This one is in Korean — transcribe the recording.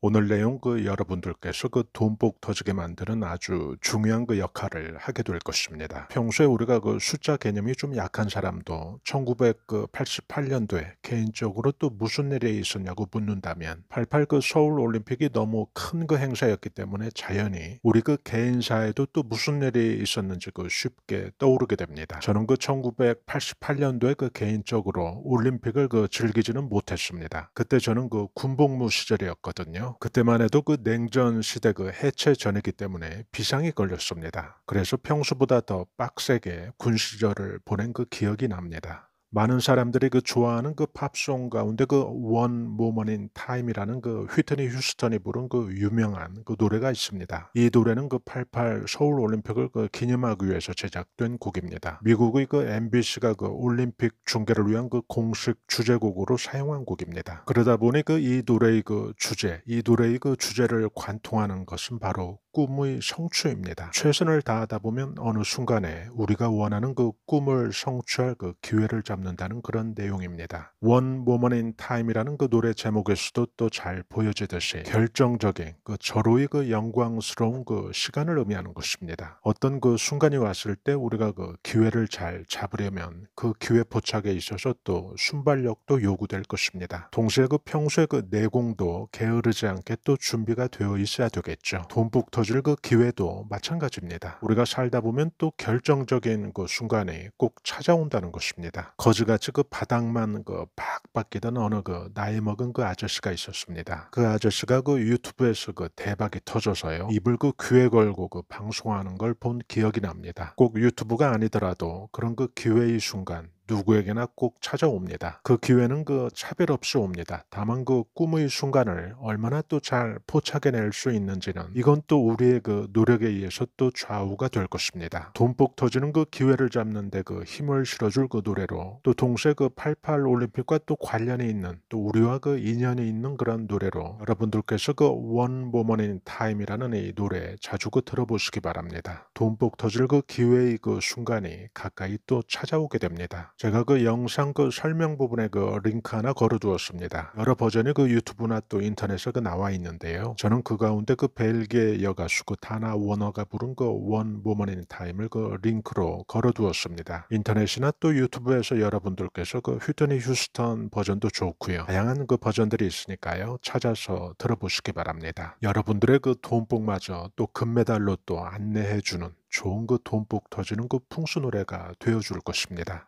오늘 내용 그 여러분들께서 그 돈복 터지게 만드는 아주 중요한 그 역할을 하게 될 것입니다. 평소에 우리가 그 숫자 개념이 좀 약한 사람도 1988년도에 개인적으로 또 무슨 일이 있었냐고 묻는다면 88 그 서울 올림픽이 너무 큰 그 행사였기 때문에 자연히 우리 그 개인사에도 또 무슨 일이 있었는지 그 쉽게 떠오르게 됩니다. 저는 그 1988년도에 그 개인적으로 올림픽을 그 즐기지는 못했습니다. 그때 저는 그 군복무 시절이었거든요. 그때만 해도 그 냉전 시대 그 해체 전이기 때문에 비상이 걸렸습니다. 그래서 평소보다 더 빡세게 군 시절을 보낸 그 기억이 납니다. 많은 사람들이 그 좋아하는 그 팝송 가운데 그원 모먼인 타임이라는 그 휘트니 휴스턴이 부른 그 유명한 그 노래가 있습니다. 이 노래는 그 88 서울 올림픽을 그 기념하기 위해서 제작된 곡입니다. 미국의 그 MBC가 그 올림픽 중계를 위한 그 공식 주제곡으로 사용한 곡입니다. 그러다 보니 그 이 노래의 그 주제, 이 노래의 그 주제를 관통하는 것은 바로 꿈의 성취입니다. 최선을 다하다 보면 어느 순간에 우리가 원하는 그 꿈을 성취할 그 기회를 잡는다는 그런 내용입니다. 원 모먼 인 타임이라는 그 노래 제목에서도 또 잘 보여지듯이 결정적인 그 절호의 그 영광스러운 그 시간을 의미하는 것입니다. 어떤 그 순간이 왔을 때 우리가 그 기회를 잘 잡으려면 그 기회 포착에 있어서 또 순발력도 요구될 것입니다. 동시에 그 평소에 그 내공도 게으르지 않게 또 준비가 되어 있어야 되겠죠. 돈북 터 주어질 그 기회도 마찬가지입니다. 우리가 살다 보면 또 결정적인 그 순간이 꼭 찾아온다는 것입니다. 거지같이 그 바닥만 그박 바뀌던 어느 그 나이 먹은 그 아저씨가 있었습니다. 그 아저씨가 그 유튜브에서 그 대박이 터져서요. 입을 그 귀에 걸고 그 방송하는 걸 본 기억이 납니다. 꼭 유튜브가 아니더라도 그런 그 기회의 순간 누구에게나 꼭 찾아옵니다. 그 기회는 그 차별 없이 옵니다. 다만 그 꿈의 순간을 얼마나 또 잘 포착해낼 수 있는지는 이건 또 우리의 그 노력에 의해서 또 좌우가 될 것입니다. 돈복 터지는 그 기회를 잡는데 그 힘을 실어줄 그 노래로 또 동시에 그88 올림픽과 또 관련이 있는 또 우리와 그 인연이 있는 그런 노래로 여러분들께서 그원 모먼인 타임이라는 이 노래 자주 그 들어보시기 바랍니다. 돈복 터질 그 기회의 그 순간이 가까이 또 찾아오게 됩니다. 제가 그 영상 그 설명 부분에 그 링크 하나 걸어두었습니다. 여러 버전이 그 유튜브나 또 인터넷에 그 나와 있는데요. 저는 그 가운데 그 벨기에 여가수 그다나 워너가 부른 그원 모먼 인 타임을 그 링크로 걸어두었습니다. 인터넷이나 또 유튜브에서 여러분들께서 그휴드니 휴스턴 버전도 좋고요. 다양한 그 버전들이 있으니까요. 찾아서 들어보시기 바랍니다. 여러분들의 그 돈복마저 또 금메달로 또 안내해주는 좋은 그 돈복 터지는 그 풍수 노래가 되어줄 것입니다.